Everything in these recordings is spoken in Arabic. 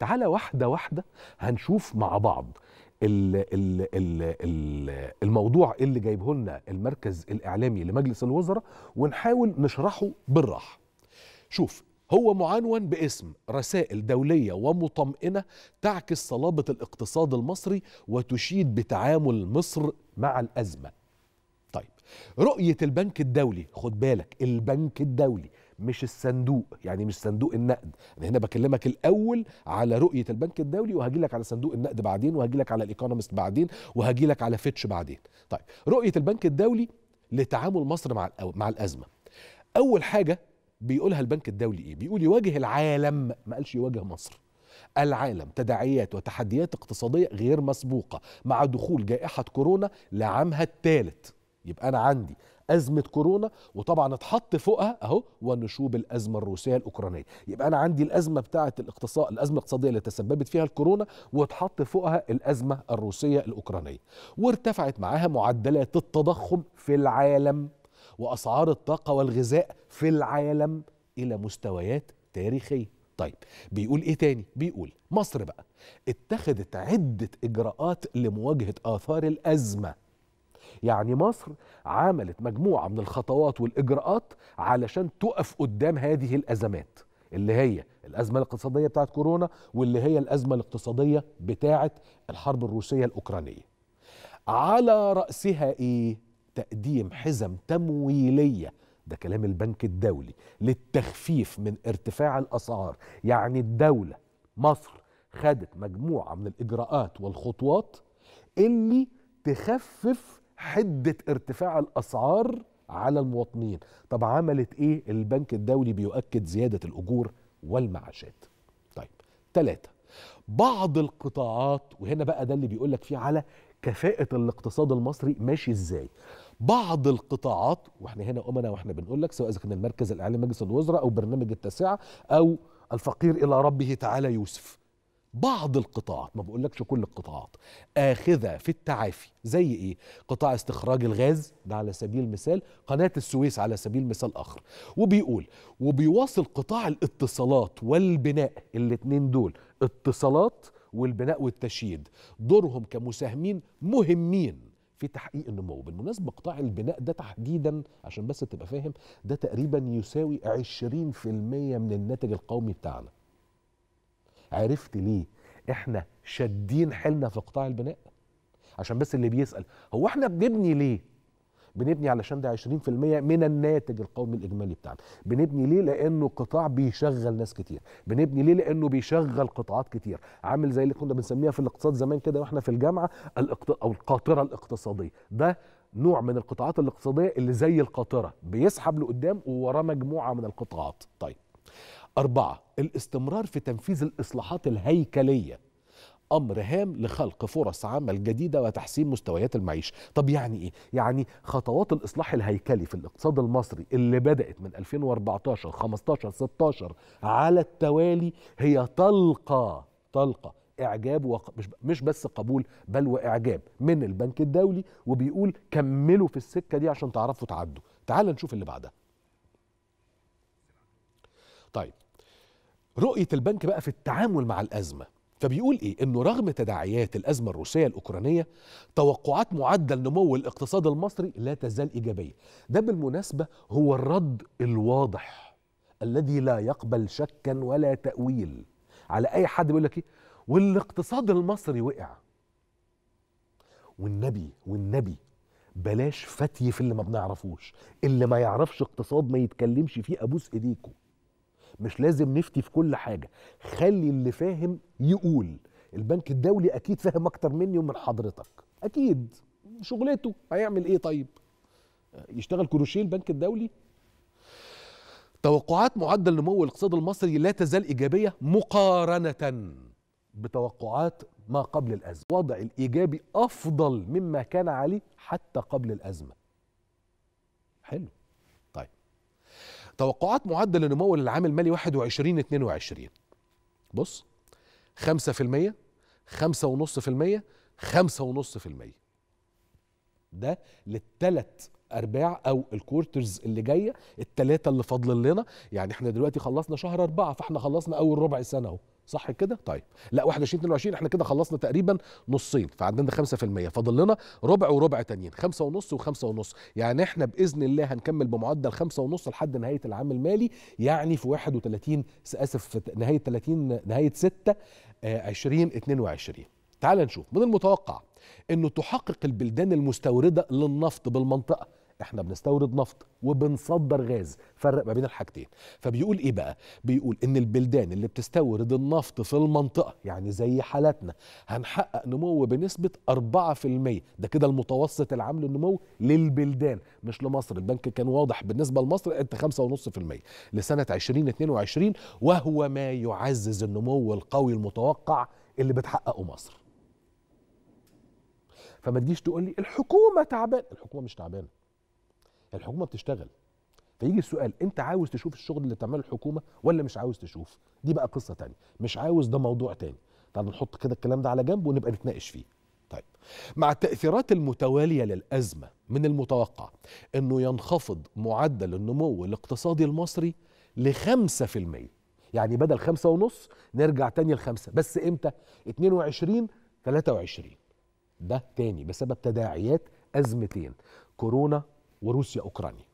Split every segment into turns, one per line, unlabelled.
تعالى واحده واحده هنشوف مع بعض الـ الـ الـ الـ الموضوع اللي جايبه لنا المركز الاعلامي لمجلس الوزراء ونحاول نشرحه بالراحه شوف هو معنون باسم رسائل دولية ومطمئنة تعكس صلابة الاقتصاد المصري وتشيد بتعامل مصر مع الأزمة طيب رؤية البنك الدولي خد بالك البنك الدولي مش الصندوق يعني مش صندوق النقد انا هنا بكلمك الاول على رؤيه البنك الدولي وهجي لك على صندوق النقد بعدين وهجي لك على الايكونومست بعدين وهجي لك على فيتش بعدين طيب رؤيه البنك الدولي لتعامل مصر مع مع الازمه اول حاجه بيقولها البنك الدولي ايه بيقول يواجه العالم ما قالش يواجه مصر العالم تداعيات وتحديات اقتصاديه غير مسبوقه مع دخول جائحه كورونا لعامها الثالث يبقى انا عندي ازمه كورونا وطبعا اتحط فوقها اهو ونشوب الازمه الروسيه الاوكرانيه يبقى انا عندي الازمه بتاعه الاقتصاد الازمه الاقتصاديه اللي تسببت فيها الكورونا واتحط فوقها الازمه الروسيه الاوكرانيه وارتفعت معاها معدلات التضخم في العالم واسعار الطاقه والغذاء في العالم الى مستويات تاريخيه طيب بيقول ايه تاني بيقول مصر بقى اتخذت عده اجراءات لمواجهه اثار الازمه يعني مصر عملت مجموعة من الخطوات والإجراءات علشان تقف قدام هذه الأزمات اللي هي الأزمة الاقتصادية بتاعة كورونا واللي هي الأزمة الاقتصادية بتاعة الحرب الروسية الأوكرانية على رأسها إيه؟ تقديم حزم تمويلية ده كلام البنك الدولي للتخفيف من ارتفاع الأسعار يعني الدولة مصر خدت مجموعة من الإجراءات والخطوات اللي تخفف حده ارتفاع الاسعار على المواطنين طب عملت ايه البنك الدولي بيؤكد زياده الاجور والمعاشات طيب ثلاثة بعض القطاعات وهنا بقى ده اللي بيقولك فيه على كفاءة الاقتصاد المصري ماشي ازاي بعض القطاعات واحنا هنا امنا واحنا بنقول لك سواء اذا كان المركز الاعلامي مجلس الوزراء او برنامج التاسعه او الفقير الى ربه تعالى يوسف بعض القطاعات ما بقولكش كل القطاعات آخذة في التعافي زي إيه؟ قطاع استخراج الغاز ده على سبيل المثال قناة السويس على سبيل مثال آخر وبيقول وبيواصل قطاع الاتصالات والبناء الاتنين دول اتصالات والبناء والتشييد دورهم كمساهمين مهمين في تحقيق النمو بالمناسبة قطاع البناء ده تحديدا عشان بس تبقى فاهم ده تقريبا يساوي 20% من الناتج القومي بتاعنا عرفت ليه احنا شادين حيلنا في قطاع البناء عشان بس اللي بيسال هو احنا بنبني ليه بنبني علشان ده 20% من الناتج القومي الاجمالي بتاعنا بنبني ليه لانه قطاع بيشغل ناس كتير بنبني ليه لانه بيشغل قطاعات كتير عامل زي اللي كنا بنسميها في الاقتصاد زمان كده واحنا في الجامعه او القاطره الاقتصاديه ده نوع من القطاعات الاقتصاديه اللي زي القاطره بيسحب لقدام ووراه مجموعه من القطاعات طيب أربعة الاستمرار في تنفيذ الإصلاحات الهيكلية امر هام لخلق فرص عمل جديده وتحسين مستويات المعيشه طب يعني ايه يعني خطوات الاصلاح الهيكلي في الاقتصاد المصري اللي بدات من 2014 15 16 على التوالي هي تلقى تلقى اعجاب وق... مش مش بس قبول بل واعجاب من البنك الدولي وبيقول كملوا في السكه دي عشان تعرفوا تعدوا تعال نشوف اللي بعدها طيب رؤية البنك بقى في التعامل مع الأزمة فبيقول إيه؟ إنه رغم تداعيات الأزمة الروسية الأوكرانية توقعات معدل نمو الاقتصاد المصري لا تزال إيجابية ده بالمناسبة هو الرد الواضح الذي لا يقبل شكا ولا تأويل على أي حد بيقول لك إيه؟ والاقتصاد المصري وقع والنبي والنبي بلاش فتي في اللي ما بنعرفوش اللي ما يعرفش اقتصاد ما يتكلمش فيه ابوس إيديكو مش لازم نفتي في كل حاجه خلي اللي فاهم يقول البنك الدولي اكيد فاهم اكتر مني ومن حضرتك اكيد شغلته هيعمل ايه طيب يشتغل كروشيه البنك الدولي توقعات معدل نمو الاقتصاد المصري لا تزال ايجابيه مقارنه بتوقعات ما قبل الازمه الوضع الايجابي افضل مما كان عليه حتى قبل الازمه حلو توقعات معدل النمو للعام المالي 21 22 بص 5% 5.5% 5.5% ده للثلاث ارباع او الكورترز اللي جايه الثلاثه اللي فاضلين لنا يعني احنا دلوقتي خلصنا شهر اربعه فاحنا خلصنا اول ربع سنه اهو صح كده طيب لا 21 22 احنا كده خلصنا تقريبا نصين فعندنا 5% فاضل لنا ربع وربع تانيين 5 ونص و5 ونص يعني احنا باذن الله هنكمل بمعدل 5 ونص لحد نهايه العام المالي يعني في 31 اسف في نهايه 30 نهايه 6 2022 آه، تعال نشوف من المتوقع انه تحقق البلدان المستورده للنفط بالمنطقه احنا بنستورد نفط وبنصدر غاز فرق ما بين الحاجتين فبيقول ايه بقى بيقول ان البلدان اللي بتستورد النفط في المنطقه يعني زي حالتنا هنحقق نمو بنسبه 4% ده كده المتوسط العام للنمو للبلدان مش لمصر البنك كان واضح بالنسبه لمصر انت 5.5% لسنه 2022 وهو ما يعزز النمو القوي المتوقع اللي بتحققه مصر فما تجيش تقول لي الحكومه تعبانه الحكومه مش تعبانه الحكومه بتشتغل فيجي السؤال انت عاوز تشوف الشغل اللي بتعمله الحكومه ولا مش عاوز تشوف دي بقى قصه تانية مش عاوز ده موضوع تاني تعال نحط كده الكلام ده على جنب ونبقى نتناقش فيه طيب مع التاثيرات المتواليه للازمه من المتوقع انه ينخفض معدل النمو الاقتصادي المصري ل 5% يعني بدل خمسة ونص نرجع تاني لخمسة بس امتى 22 23 ده تاني بسبب تداعيات أزمتين كورونا وروسيا أوكرانيا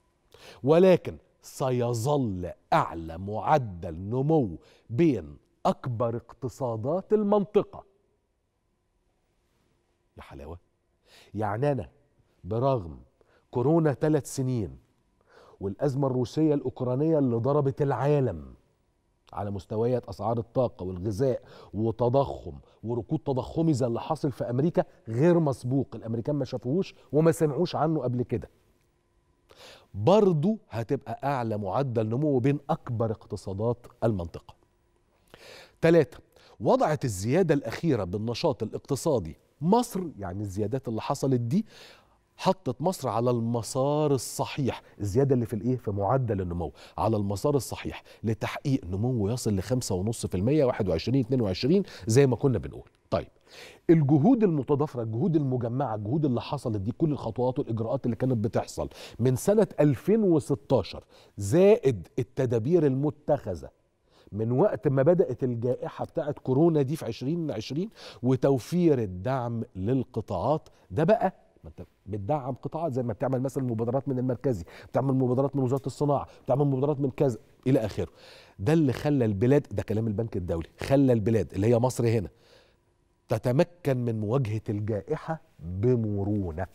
ولكن سيظل أعلى معدل نمو بين أكبر اقتصادات المنطقة يا حلاوة يعني أنا برغم كورونا ثلاث سنين والأزمة الروسية الأوكرانية اللي ضربت العالم على مستويات أسعار الطاقة والغذاء وتضخم وركود تضخمي زي اللي حصل في أمريكا غير مسبوق الأمريكان ما شافوهوش وما سمعوش عنه قبل كده برضو هتبقى أعلى معدل نمو بين أكبر اقتصادات المنطقة ثلاثة وضعت الزيادة الأخيرة بالنشاط الاقتصادي مصر يعني الزيادات اللي حصلت دي حطت مصر على المسار الصحيح الزياده اللي في الايه في معدل النمو على المسار الصحيح لتحقيق نمو يصل ل 5.5% 21 22 زي ما كنا بنقول طيب الجهود المتضافره الجهود المجمعه الجهود اللي حصلت دي كل الخطوات والاجراءات اللي كانت بتحصل من سنه 2016 زائد التدابير المتخذه من وقت ما بدأت الجائحة بتاعت كورونا دي في 2020 وتوفير الدعم للقطاعات ده بقى ما انت بتدعم قطاعات زي ما بتعمل مثلا مبادرات من المركزي بتعمل مبادرات من وزاره الصناعه بتعمل مبادرات من كذا الى اخره ده اللي خلى البلاد ده كلام البنك الدولي خلى البلاد اللي هي مصر هنا تتمكن من مواجهه الجائحه بمرونه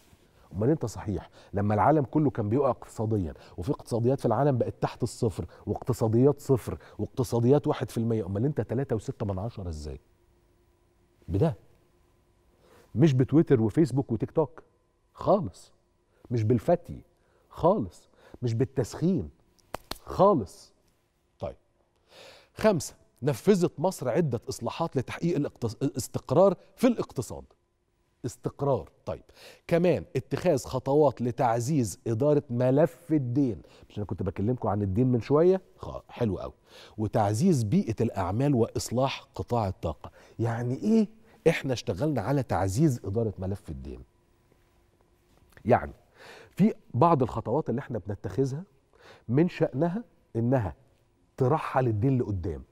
امال انت صحيح لما العالم كله كان بيقع اقتصاديا وفي اقتصاديات في العالم بقت تحت الصفر واقتصاديات صفر واقتصاديات 1% امال انت 3.6 من عشرة ازاي بده مش بتويتر وفيسبوك وتيك توك خالص مش بالفتي خالص مش بالتسخين خالص طيب خمسة نفذت مصر عدة إصلاحات لتحقيق الاستقرار في الاقتصاد استقرار طيب كمان اتخاذ خطوات لتعزيز إدارة ملف الدين مش أنا كنت بكلمكم عن الدين من شوية حلو قوي وتعزيز بيئة الأعمال وإصلاح قطاع الطاقة يعني إيه إحنا اشتغلنا على تعزيز إدارة ملف الدين يعني في بعض الخطوات اللي احنا بنتخذها من شأنها انها ترحل الدين لقدام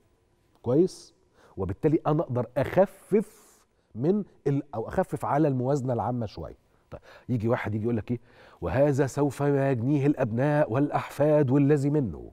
كويس وبالتالي انا اقدر اخفف من ال... او اخفف على الموازنه العامه شويه طيب يجي واحد يجي يقول لك ايه وهذا سوف يجنيه الابناء والاحفاد والذي منه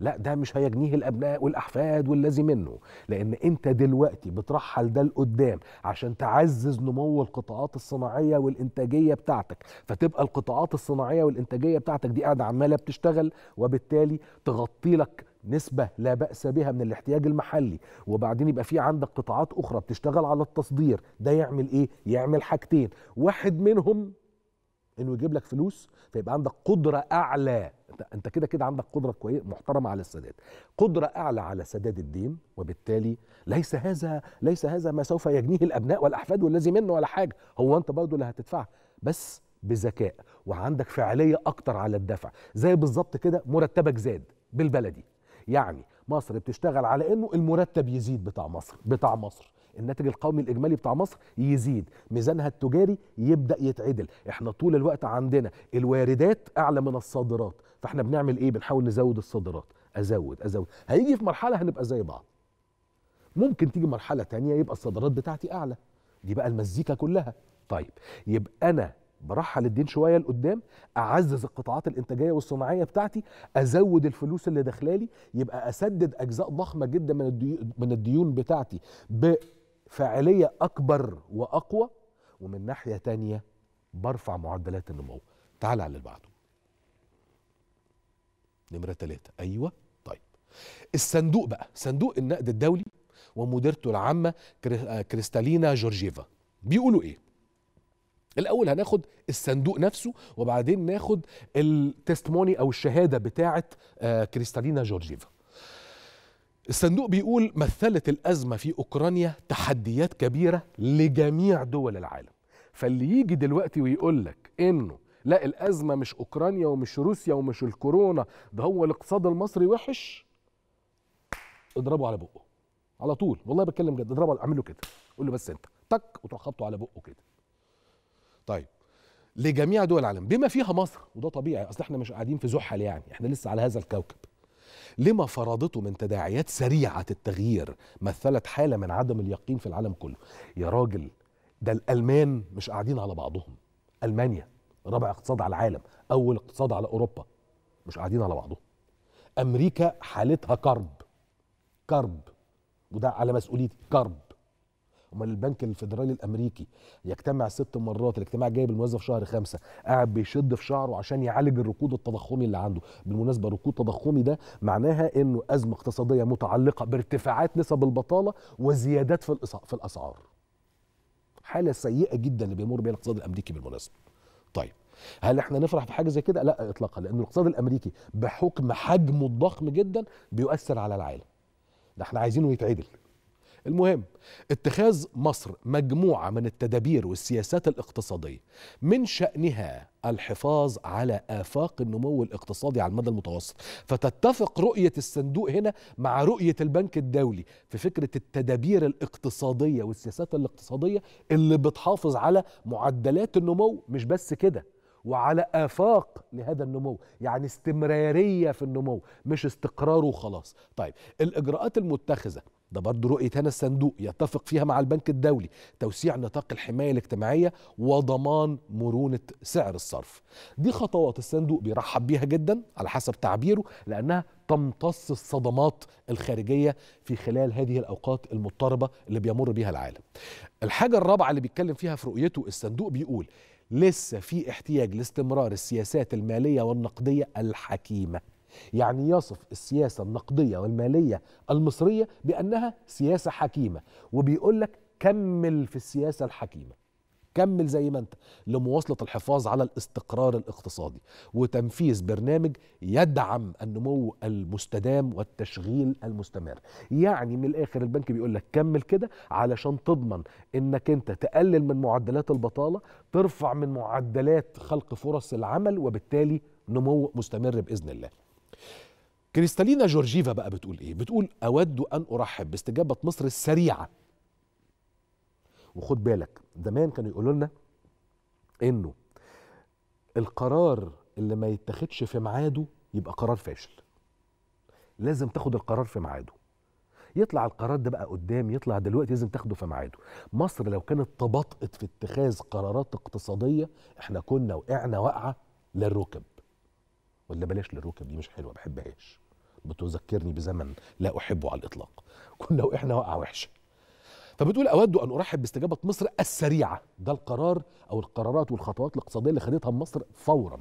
لا ده مش هيجنيه الابناء والاحفاد والذي منه لان انت دلوقتي بترحل ده لقدام عشان تعزز نمو القطاعات الصناعيه والانتاجيه بتاعتك فتبقى القطاعات الصناعيه والانتاجيه بتاعتك دي قاعده عماله بتشتغل وبالتالي تغطي لك نسبة لا بأس بها من الاحتياج المحلي وبعدين يبقى في عندك قطاعات أخرى بتشتغل على التصدير ده يعمل إيه؟ يعمل حاجتين واحد منهم انه يجيب لك فلوس فيبقى عندك قدره اعلى انت كده كده عندك قدره كويسه محترمه على السداد قدره اعلى على سداد الدين وبالتالي ليس هذا ليس هذا ما سوف يجنيه الابناء والاحفاد والذي منه ولا حاجه هو انت برضه اللي هتدفعها بس بذكاء وعندك فعاليه اكتر على الدفع زي بالظبط كده مرتبك زاد بالبلدي يعني مصر بتشتغل على انه المرتب يزيد بتاع مصر بتاع مصر الناتج القومي الاجمالي بتاع مصر يزيد ميزانها التجاري يبدا يتعدل احنا طول الوقت عندنا الواردات اعلى من الصادرات فاحنا بنعمل ايه بنحاول نزود الصادرات ازود ازود هيجي في مرحله هنبقى زي بعض ممكن تيجي مرحله تانية يبقى الصادرات بتاعتي اعلى دي بقى المزيكا كلها طيب يبقى انا برحل الدين شويه لقدام اعزز القطاعات الانتاجيه والصناعيه بتاعتي ازود الفلوس اللي داخلالي يبقى اسدد اجزاء ضخمه جدا من الديون, من الديون بتاعتي فاعلية أكبر وأقوى ومن ناحية تانية برفع معدلات النمو تعال على اللي بعده نمرة ثلاثة أيوة طيب الصندوق بقى صندوق النقد الدولي ومديرته العامة آه، كريستالينا جورجيفا بيقولوا إيه الاول هناخد الصندوق نفسه وبعدين ناخد التستموني او الشهاده بتاعه آه، كريستالينا جورجيفا الصندوق بيقول مثلت الأزمة في أوكرانيا تحديات كبيرة لجميع دول العالم فاللي يجي دلوقتي ويقول لك إنه لا الأزمة مش أوكرانيا ومش روسيا ومش الكورونا ده هو الاقتصاد المصري وحش اضربه على بقه على طول والله بتكلم جد اضربه اعمل له كده قول له بس انت تك وتروح خبطه على بقه كده طيب لجميع دول العالم بما فيها مصر وده طبيعي اصل احنا مش قاعدين في زحل يعني احنا لسه على هذا الكوكب لما فرضته من تداعيات سريعة التغيير مثلت حالة من عدم اليقين في العالم كله يا راجل ده الألمان مش قاعدين على بعضهم ألمانيا رابع اقتصاد على العالم أول اقتصاد على أوروبا مش قاعدين على بعضهم أمريكا حالتها كرب كرب وده على مسؤوليتي كرب امال البنك الفيدرالي الامريكي يجتمع ست مرات الاجتماع بالمناسبه في شهر خمسة قاعد بيشد في شعره عشان يعالج الركود التضخمي اللي عنده بالمناسبه الركود التضخمي ده معناها انه ازمه اقتصاديه متعلقه بارتفاعات نسب البطاله وزيادات في في الاسعار حاله سيئه جدا اللي بيمر بها الاقتصاد الامريكي بالمناسبه طيب هل احنا نفرح في حاجه زي كده لا اطلاقا لان الاقتصاد الامريكي بحكم حجمه الضخم جدا بيؤثر على العالم ده احنا عايزينه يتعدل المهم اتخاذ مصر مجموعة من التدابير والسياسات الاقتصادية من شأنها الحفاظ على آفاق النمو الاقتصادي على المدى المتوسط فتتفق رؤية الصندوق هنا مع رؤية البنك الدولي في فكرة التدابير الاقتصادية والسياسات الاقتصادية اللي بتحافظ على معدلات النمو مش بس كده وعلى آفاق لهذا النمو يعني استمرارية في النمو مش استقرار وخلاص طيب الإجراءات المتخذة ده برضه رؤية هنا الصندوق يتفق فيها مع البنك الدولي توسيع نطاق الحماية الاجتماعية وضمان مرونة سعر الصرف دي خطوات الصندوق بيرحب بيها جدا على حسب تعبيره لأنها تمتص الصدمات الخارجية في خلال هذه الأوقات المضطربة اللي بيمر بيها العالم الحاجة الرابعة اللي بيتكلم فيها في رؤيته الصندوق بيقول لسه في احتياج لاستمرار السياسات المالية والنقدية الحكيمة يعني يصف السياسة النقدية والمالية المصرية بأنها سياسة حكيمة وبيقول لك كمل في السياسة الحكيمة كمل زي ما انت لمواصلة الحفاظ على الاستقرار الاقتصادي وتنفيذ برنامج يدعم النمو المستدام والتشغيل المستمر يعني من الاخر البنك بيقول لك كمل كده علشان تضمن انك انت تقلل من معدلات البطالة ترفع من معدلات خلق فرص العمل وبالتالي نمو مستمر بإذن الله كريستالينا جورجيفا بقى بتقول ايه بتقول اود ان ارحب باستجابه مصر السريعه وخد بالك زمان كانوا يقولوا لنا انه القرار اللي ما يتاخدش في ميعاده يبقى قرار فاشل لازم تاخد القرار في ميعاده يطلع القرار ده بقى قدام يطلع دلوقتي لازم تاخده في ميعاده مصر لو كانت تباطئت في اتخاذ قرارات اقتصاديه احنا كنا وقعنا وقعه للركب ولا بلاش للركب دي مش حلوه ما بحبهاش بتذكرني بزمن لا احبه على الاطلاق كنا واحنا وقعه وحشه فبتقول اود ان ارحب باستجابه مصر السريعه ده القرار او القرارات والخطوات الاقتصاديه اللي خدتها مصر فورا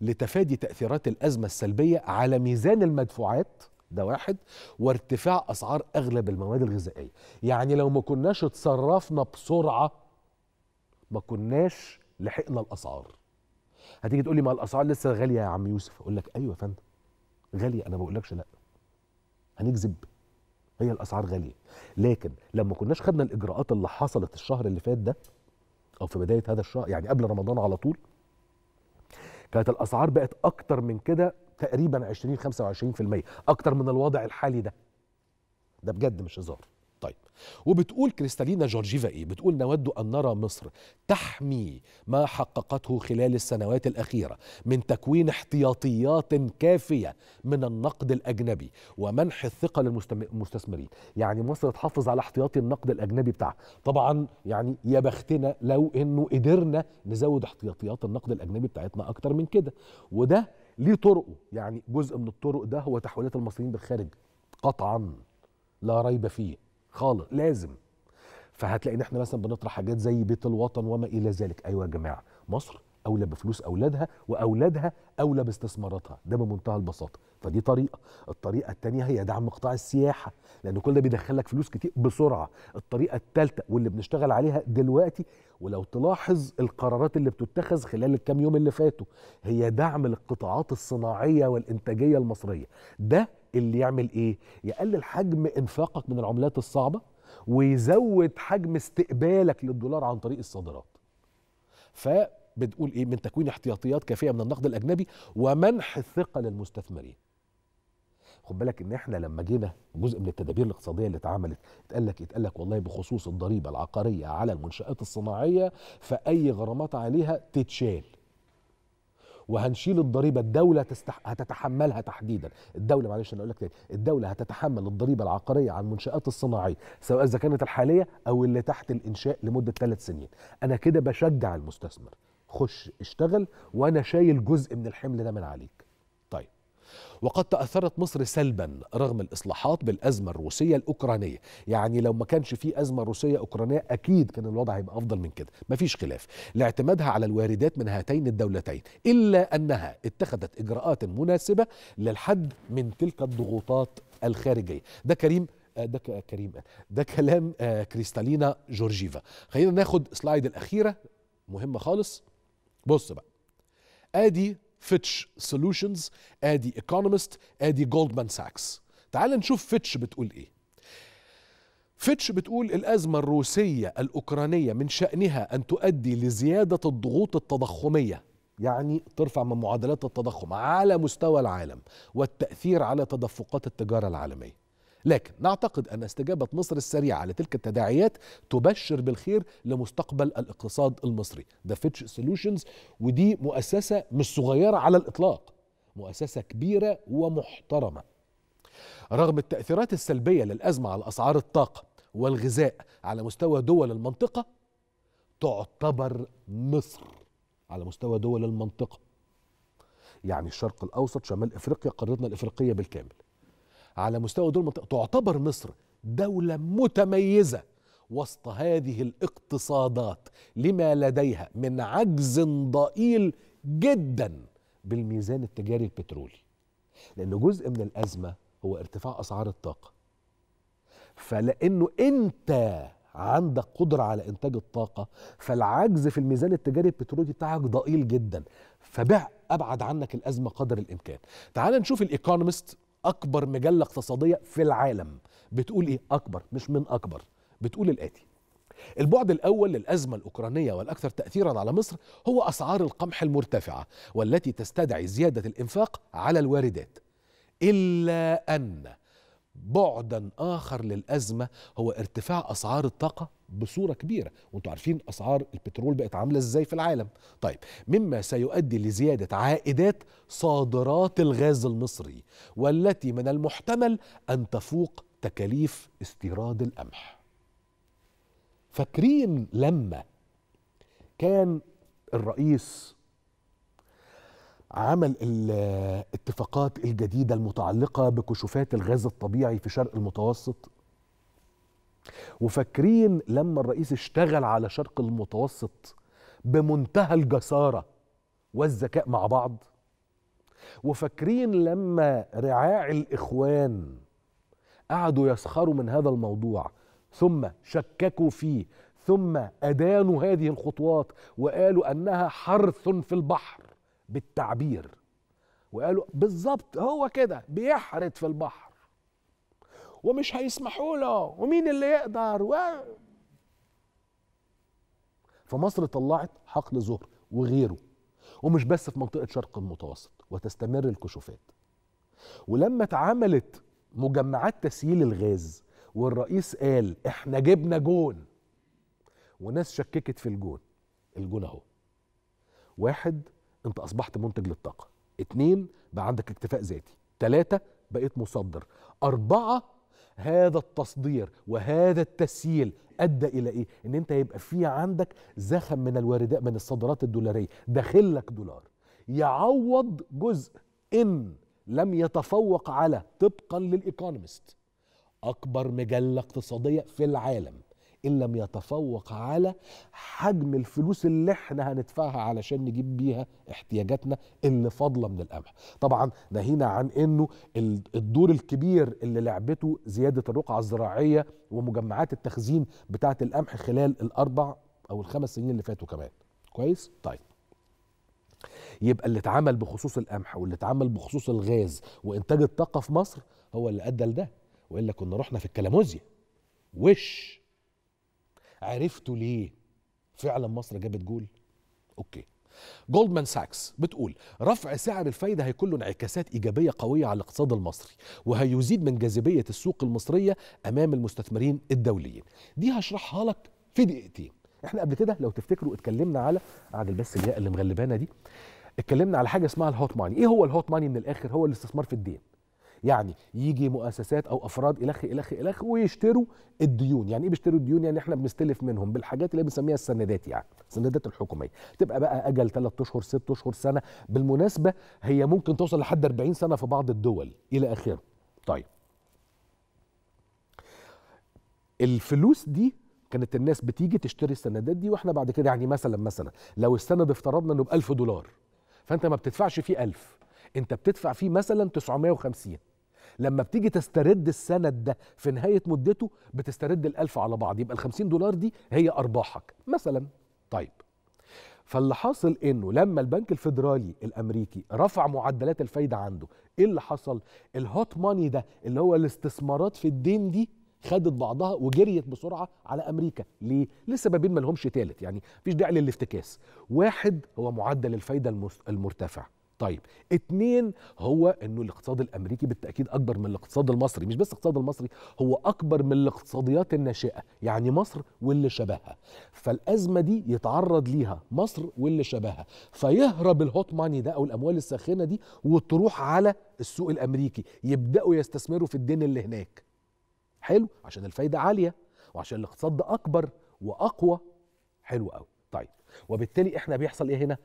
لتفادي تاثيرات الازمه السلبيه على ميزان المدفوعات ده واحد وارتفاع اسعار اغلب المواد الغذائيه يعني لو ما كناش اتصرفنا بسرعه ما كناش لحقنا الاسعار هتيجي تقول لي ما الاسعار لسه غاليه يا عم يوسف اقول لك ايوه يا فندم غاليه انا ما بقولكش لا هنكذب هي الاسعار غاليه لكن لما كناش خدنا الاجراءات اللي حصلت الشهر اللي فات ده او في بدايه هذا الشهر يعني قبل رمضان على طول كانت الاسعار بقت اكتر من كده تقريبا 20 25% اكتر من الوضع الحالي ده ده بجد مش هزار وبتقول كريستالينا جورجيفا إيه؟ بتقول نود أن نرى مصر تحمي ما حققته خلال السنوات الأخيرة من تكوين احتياطيات كافية من النقد الأجنبي ومنح الثقة للمستثمرين يعني مصر تحافظ على احتياطي النقد الأجنبي بتاعها طبعا يعني يا بختنا لو إنه قدرنا نزود احتياطيات النقد الأجنبي بتاعتنا أكتر من كده وده ليه طرقه يعني جزء من الطرق ده هو تحويلات المصريين بالخارج قطعا لا ريب فيه خالص لازم فهتلاقي ان احنا مثلا بنطرح حاجات زي بيت الوطن وما الى ذلك ايوه يا جماعه مصر اولى بفلوس اولادها واولادها اولى باستثماراتها ده بمنتهى البساطه فدي طريقه الطريقه الثانيه هي دعم قطاع السياحه لان كل ده بيدخلك فلوس كتير بسرعه الطريقه الثالثه واللي بنشتغل عليها دلوقتي ولو تلاحظ القرارات اللي بتتخذ خلال الكام يوم اللي فاتوا هي دعم للقطاعات الصناعيه والانتاجيه المصريه ده اللي يعمل ايه يقلل حجم انفاقك من العملات الصعبه ويزود حجم استقبالك للدولار عن طريق الصادرات فبتقول ايه من تكوين احتياطيات كافيه من النقد الاجنبي ومنح الثقه للمستثمرين خد بالك ان احنا لما جينا جزء من التدابير الاقتصاديه اللي اتعملت اتقال لك اتقال لك والله بخصوص الضريبه العقاريه على المنشات الصناعيه فاي غرامات عليها تتشال وهنشيل الضريبه الدوله تستح... هتتحملها تحديدا الدوله معلش انا اقول لك تاني الدوله هتتحمل الضريبه العقاريه عن المنشات الصناعيه سواء اذا كانت الحاليه او اللي تحت الانشاء لمده ثلاث سنين انا كده بشجع المستثمر خش اشتغل وانا شايل جزء من الحمل ده من عليك وقد تأثرت مصر سلبا رغم الإصلاحات بالأزمة الروسية الأوكرانية يعني لو ما كانش في أزمة روسية أوكرانية أكيد كان الوضع هيبقى أفضل من كده مفيش خلاف لاعتمادها على الواردات من هاتين الدولتين إلا أنها اتخذت إجراءات مناسبة للحد من تلك الضغوطات الخارجية ده كريم آه، ده كريم آه، ده كلام آه، كريستالينا جورجيفا خلينا ناخد سلايد الأخيرة مهمة خالص بص بقى ادي فيتش سولوشنز ادي ايكونومست ادي جولدمان ساكس تعال نشوف فيتش بتقول ايه فيتش بتقول الأزمة الروسية الأوكرانية من شأنها أن تؤدي لزيادة الضغوط التضخمية يعني ترفع من معادلات التضخم على مستوى العالم والتأثير على تدفقات التجارة العالمية لكن نعتقد أن استجابة مصر السريعة لتلك التداعيات تبشر بالخير لمستقبل الاقتصاد المصري ده فيتش سولوشنز ودي مؤسسة مش صغيرة على الإطلاق مؤسسة كبيرة ومحترمة رغم التأثيرات السلبية للأزمة على أسعار الطاقة والغذاء على مستوى دول المنطقة تعتبر مصر على مستوى دول المنطقة يعني الشرق الأوسط شمال إفريقيا قارتنا الإفريقية بالكامل على مستوى دول المنطقة تعتبر مصر دولة متميزة وسط هذه الاقتصادات لما لديها من عجز ضئيل جدا بالميزان التجاري البترولي لأن جزء من الأزمة هو ارتفاع أسعار الطاقة فلأنه أنت عندك قدرة على إنتاج الطاقة فالعجز في الميزان التجاري البترولي بتاعك ضئيل جدا فبع أبعد عنك الأزمة قدر الإمكان تعال نشوف الإيكونومست اكبر مجله اقتصاديه في العالم بتقول ايه اكبر مش من اكبر بتقول الاتي البعد الأول للأزمة الأوكرانية والأكثر تأثيرا على مصر هو أسعار القمح المرتفعة والتي تستدعي زيادة الإنفاق على الواردات إلا أن بعدا اخر للازمه هو ارتفاع اسعار الطاقه بصوره كبيره وانتم عارفين اسعار البترول بقت عامله ازاي في العالم طيب مما سيؤدي لزياده عائدات صادرات الغاز المصري والتي من المحتمل ان تفوق تكاليف استيراد القمح فاكرين لما كان الرئيس عمل الاتفاقات الجديده المتعلقه بكشوفات الغاز الطبيعي في شرق المتوسط وفاكرين لما الرئيس اشتغل على شرق المتوسط بمنتهى الجساره والذكاء مع بعض وفاكرين لما رعاع الاخوان قعدوا يسخروا من هذا الموضوع ثم شككوا فيه ثم ادانوا هذه الخطوات وقالوا انها حرث في البحر بالتعبير وقالوا بالظبط هو كده بيحرد في البحر ومش هيسمحوا له ومين اللي يقدر و... فمصر طلعت حقل زهر وغيره ومش بس في منطقه شرق المتوسط وتستمر الكشوفات ولما اتعملت مجمعات تسييل الغاز والرئيس قال احنا جبنا جون وناس شككت في الجون الجون اهو واحد انت اصبحت منتج للطاقه اتنين بقى عندك اكتفاء ذاتي تلاتة بقيت مصدر أربعة هذا التصدير وهذا التسييل ادى الى ايه ان انت يبقى في عندك زخم من الواردات من الصادرات الدولاريه داخل لك دولار يعوض جزء ان لم يتفوق على طبقا للايكونومست اكبر مجله اقتصاديه في العالم ان لم يتفوق على حجم الفلوس اللي احنا هندفعها علشان نجيب بيها احتياجاتنا اللي فاضله من القمح طبعا ناهينا عن انه الدور الكبير اللي لعبته زياده الرقعه الزراعيه ومجمعات التخزين بتاعه القمح خلال الاربع او الخمس سنين اللي فاتوا كمان كويس طيب يبقى اللي اتعمل بخصوص القمح واللي اتعمل بخصوص الغاز وانتاج الطاقه في مصر هو اللي ادى لده والا كنا رحنا في الكلاموزيا وش عرفتوا ليه فعلا مصر جابت جول اوكي جولدمان ساكس بتقول رفع سعر الفايدة هيكون له انعكاسات إيجابية قوية على الاقتصاد المصري وهيزيد من جاذبية السوق المصرية أمام المستثمرين الدوليين دي هشرحها لك في دقيقتين احنا قبل كده لو تفتكروا اتكلمنا على عادل بس الياء اللي مغلبانا دي اتكلمنا على حاجه اسمها الهوت ماني ايه هو الهوت ماني من الاخر هو الاستثمار في الدين يعني يجي مؤسسات او افراد الخ الخ الخ ويشتروا الديون يعني ايه بيشتروا الديون يعني احنا بنستلف منهم بالحاجات اللي بنسميها السندات يعني السندات الحكوميه تبقى بقى اجل 3 اشهر 6 اشهر سنه بالمناسبه هي ممكن توصل لحد 40 سنه في بعض الدول الى اخره طيب الفلوس دي كانت الناس بتيجي تشتري السندات دي واحنا بعد كده يعني مثلا مثلا لو السند افترضنا انه ب 1000 دولار فانت ما بتدفعش فيه 1000 انت بتدفع فيه مثلا 950 لما بتيجي تسترد السند ده في نهايه مدته بتسترد ال1000 على بعض يبقى ال50 دولار دي هي ارباحك مثلا طيب فاللي حاصل انه لما البنك الفيدرالي الامريكي رفع معدلات الفايده عنده ايه اللي حصل الهوت ماني ده اللي هو الاستثمارات في الدين دي خدت بعضها وجريت بسرعه على امريكا ليه لسببين ما لهمش تالت يعني مفيش داعي للافتكاس واحد هو معدل الفايده المرتفع طيب اتنين هو انه الاقتصاد الامريكي بالتاكيد اكبر من الاقتصاد المصري مش بس الاقتصاد المصري هو اكبر من الاقتصاديات الناشئه يعني مصر واللي شبهها فالازمه دي يتعرض ليها مصر واللي شبهها فيهرب الهوت ماني ده او الاموال الساخنه دي وتروح على السوق الامريكي يبداوا يستثمروا في الدين اللي هناك حلو عشان الفايده عاليه وعشان الاقتصاد ده اكبر واقوى حلو قوي طيب وبالتالي احنا بيحصل ايه هنا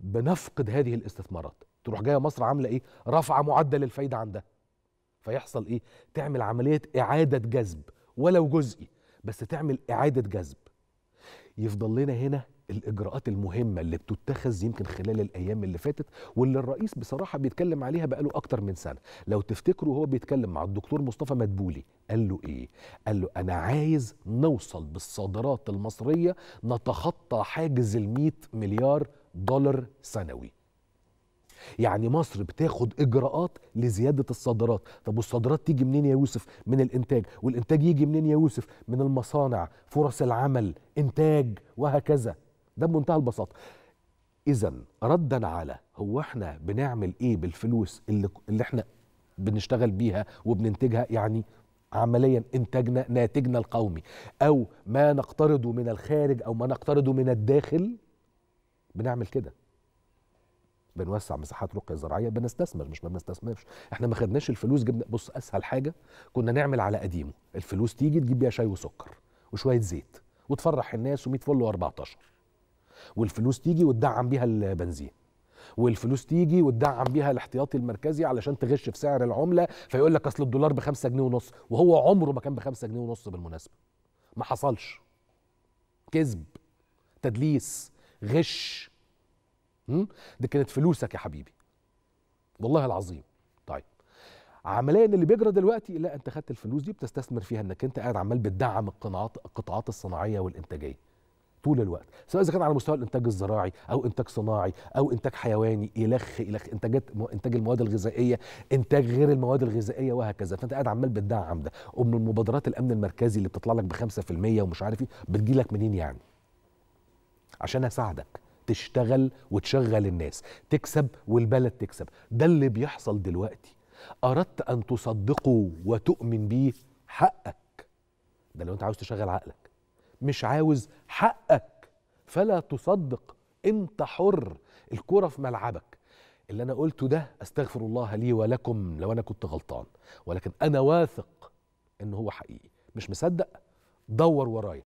بنفقد هذه الاستثمارات تروح جايه مصر عامله ايه رفع معدل الفايده عندها فيحصل ايه تعمل عمليه اعاده جذب ولو جزئي بس تعمل اعاده جذب يفضل لنا هنا الاجراءات المهمه اللي بتتخذ يمكن خلال الايام اللي فاتت واللي الرئيس بصراحه بيتكلم عليها بقاله اكتر من سنه لو تفتكروا هو بيتكلم مع الدكتور مصطفى مدبولي قال له ايه قال له انا عايز نوصل بالصادرات المصريه نتخطى حاجز ال 100 مليار دولار سنوي يعني مصر بتاخد اجراءات لزياده الصادرات طب والصادرات تيجي منين يا يوسف من الانتاج والانتاج يجي منين يا يوسف من المصانع فرص العمل انتاج وهكذا ده بمنتهى البساطه اذا ردا على هو احنا بنعمل ايه بالفلوس اللي, اللي احنا بنشتغل بيها وبننتجها يعني عمليا انتاجنا ناتجنا القومي او ما نقترضه من الخارج او ما نقترضه من الداخل بنعمل كده بنوسع مساحات رقيه زراعيه بنستثمر مش ما بنستثمرش احنا ما خدناش الفلوس جبنا بص اسهل حاجه كنا نعمل على قديمه الفلوس تيجي تجيب بيها شاي وسكر وشويه زيت وتفرح الناس و100 فل و14 والفلوس تيجي وتدعم بيها البنزين والفلوس تيجي وتدعم بيها الاحتياطي المركزي علشان تغش في سعر العمله فيقول لك اصل الدولار ب 5 جنيه ونص وهو عمره ما كان ب 5 جنيه ونص بالمناسبه ما حصلش كذب تدليس غش دي كانت فلوسك يا حبيبي والله العظيم طيب عمليا اللي بيجرى دلوقتي لا انت خدت الفلوس دي بتستثمر فيها انك انت قاعد عمال بتدعم القناعات القطاعات الصناعيه والانتاجيه طول الوقت سواء اذا كان على مستوى الانتاج الزراعي او انتاج صناعي او انتاج حيواني الخ الخ انتاجات انتاج المواد الغذائيه انتاج غير المواد الغذائيه وهكذا فانت قاعد عمال بتدعم ده ومن المبادرات الامن المركزي اللي بتطلع لك ب 5% ومش عارف ايه بتجي لك منين يعني عشان اساعدك تشتغل وتشغل الناس تكسب والبلد تكسب ده اللي بيحصل دلوقتي اردت ان تصدقه وتؤمن بيه حقك ده لو انت عاوز تشغل عقلك مش عاوز حقك فلا تصدق انت حر الكره في ملعبك اللي انا قلته ده استغفر الله لي ولكم لو انا كنت غلطان ولكن انا واثق ان هو حقيقي مش مصدق دور ورايا